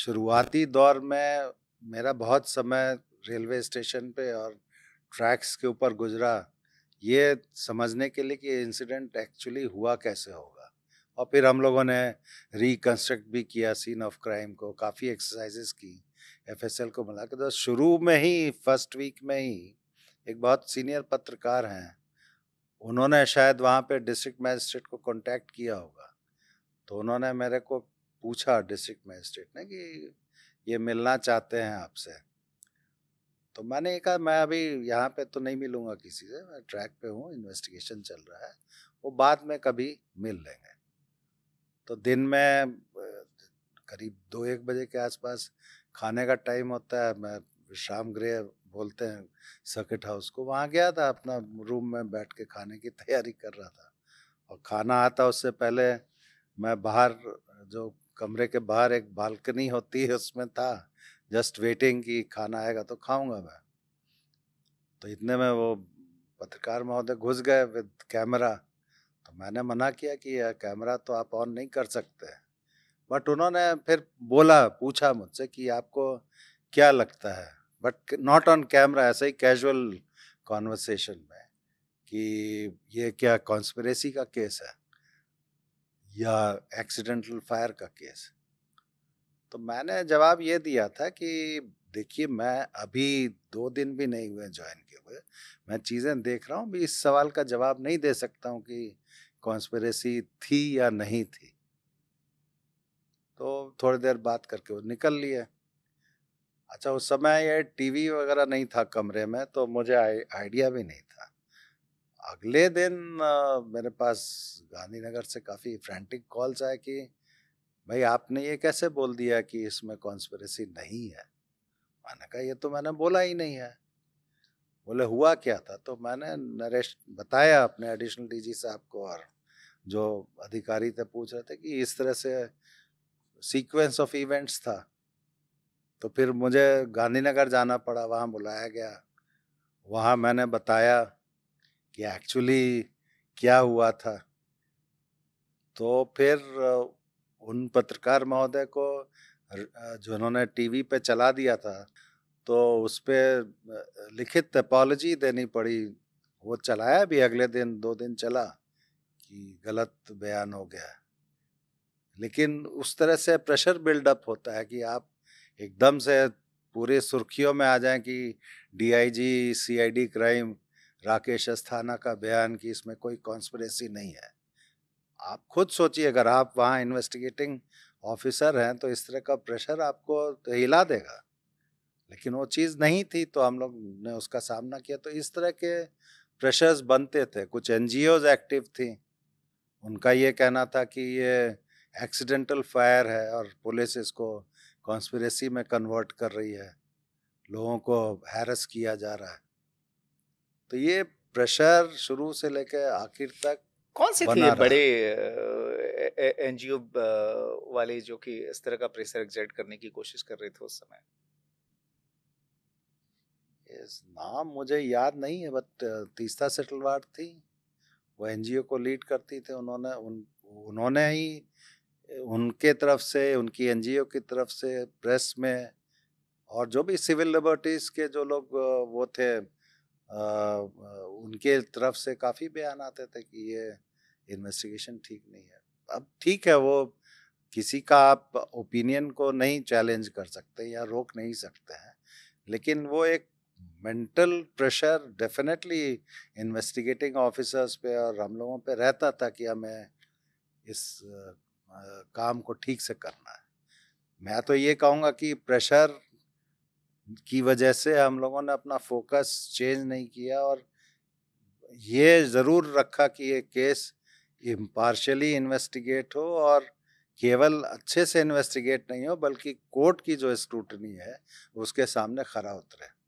शुरुआती दौर में मेरा बहुत समय रेलवे स्टेशन पे और ट्रैक्स के ऊपर गुजरा ये समझने के लिए कि इंसिडेंट एक्चुअली हुआ कैसे होगा और फिर हम लोगों ने रिकन्स्ट्रक्ट भी किया सीन ऑफ क्राइम को काफ़ी एक्सरसाइजेस की एफएसएल को मिला के तो शुरू में ही फर्स्ट वीक में ही एक बहुत सीनियर पत्रकार हैं उन्होंने शायद वहाँ पे डिस्ट्रिक्ट मजिस्ट्रेट को कांटेक्ट किया होगा तो उन्होंने मेरे को पूछा डिस्ट्रिक्ट मजिस्ट्रेट ने कि ये मिलना चाहते हैं आपसे तो मैंने कहा मैं अभी यहाँ पे तो नहीं मिलूँगा किसी से मैं ट्रैक पे हूँ इन्वेस्टिगेशन चल रहा है वो बाद में कभी मिल लेंगे तो दिन में करीब दो एक बजे के आसपास खाने का टाइम होता है मैं विश्राम गृह बोलते हैं सर्किट हाउस को वहाँ गया था अपना रूम में बैठ के खाने की तैयारी कर रहा था और खाना आता उससे पहले मैं बाहर जो कमरे के बाहर एक बालकनी होती है उसमें था जस्ट वेटिंग कि खाना आएगा तो खाऊंगा मैं तो इतने में वो पत्रकार महोदय घुस गए विद कैमरा तो मैंने मना किया कि यह कैमरा तो आप ऑन नहीं कर सकते बट उन्होंने फिर बोला पूछा मुझसे कि आपको क्या लगता है बट नॉट ऑन कैमरा ऐसे ही कैजुअल कॉन्वर्सेशन में कि ये क्या कॉन्स्परेसी का केस है या एक्सीडेंटल फायर का केस तो मैंने जवाब ये दिया था कि देखिए मैं अभी दो दिन भी नहीं हुए ज्वाइन किए हुए मैं चीज़ें देख रहा हूँ भी इस सवाल का जवाब नहीं दे सकता हूँ कि कॉन्स्परेसी थी या नहीं थी तो थोड़ी देर बात करके वो निकल लिए अच्छा उस समय ये टीवी वगैरह नहीं था कमरे में तो मुझे आइडिया भी नहीं था अगले दिन आ, मेरे पास गांधीनगर से काफ़ी फ्रेंटिक कॉल्स आए कि भाई आपने ये कैसे बोल दिया कि इसमें कॉन्स्परेसी नहीं है मैंने कहा ये तो मैंने बोला ही नहीं है बोले हुआ क्या था तो मैंने नरेश बताया अपने एडिशनल डीजी साहब को और जो अधिकारी थे पूछ रहे थे कि इस तरह से सीक्वेंस ऑफ इवेंट्स था तो फिर मुझे गांधीनगर जाना पड़ा वहाँ बुलाया गया वहाँ मैंने बताया कि एक्चुअली क्या हुआ था तो फिर उन पत्रकार महोदय को जो उन्होंने टीवी पे चला दिया था तो उस पर लिखित अपॉलोजी देनी पड़ी वो चलाया भी अगले दिन दो दिन चला कि गलत बयान हो गया लेकिन उस तरह से प्रेशर बिल्डअप होता है कि आप एकदम से पूरे सुर्खियों में आ जाएं कि DIG CID crime Rakesh Asthana का बयान कि इसमें कोई कॉन्स्परेसी नहीं है आप खुद सोचिए अगर आप वहाँ इन्वेस्टिगेटिंग ऑफिसर हैं तो इस तरह का प्रेशर आपको तो हिला देगा लेकिन वो चीज़ नहीं थी तो हम लोग ने उसका सामना किया तो इस तरह के प्रेशर्स बनते थे कुछ एन एक्टिव थी उनका ये कहना था कि ये एक्सीडेंटल फायर है और पुलिस इसको कॉन्स्परेसी में कन्वर्ट कर रही है लोगों को हैरस किया जा रहा है तो ये प्रेशर शुरू से लेकर आखिर तक कौन से थे बड़े एनजीओ वाले जो कि इस तरह का प्रेशर एग्जर्ट करने की कोशिश कर रहे थे उस समय इस नाम मुझे याद नहीं है बट तीस्ता सेटलवाड थी वो एनजीओ को लीड करती थी उन्होंने उन उन्होंने ही उनके तरफ से उनकी एनजीओ की तरफ से प्रेस में और जो भी सिविल लिबर्टीज़ के जो लोग वो थे उनके तरफ से काफ़ी बयान आते थे कि ये इन्वेस्टिगेशन ठीक नहीं है अब ठीक है वो किसी का आप ओपिनियन को नहीं चैलेंज कर सकते या रोक नहीं सकते हैं लेकिन वो एक mental pressure definitely investigating officers पे और हम लोगों पे रहता था कि हमें इस काम को ठीक से करना है मैं तो ये कहूँगा कि प्रेशर की वजह से हम लोगों ने अपना फोकस चेंज नहीं किया और ये ज़रूर रखा कि ये केस इम्पार्शली इन्वेस्टिगेट हो और केवल अच्छे से इन्वेस्टिगेट नहीं हो बल्कि कोर्ट की जो स्क्रूटनी है उसके सामने खरा उतरे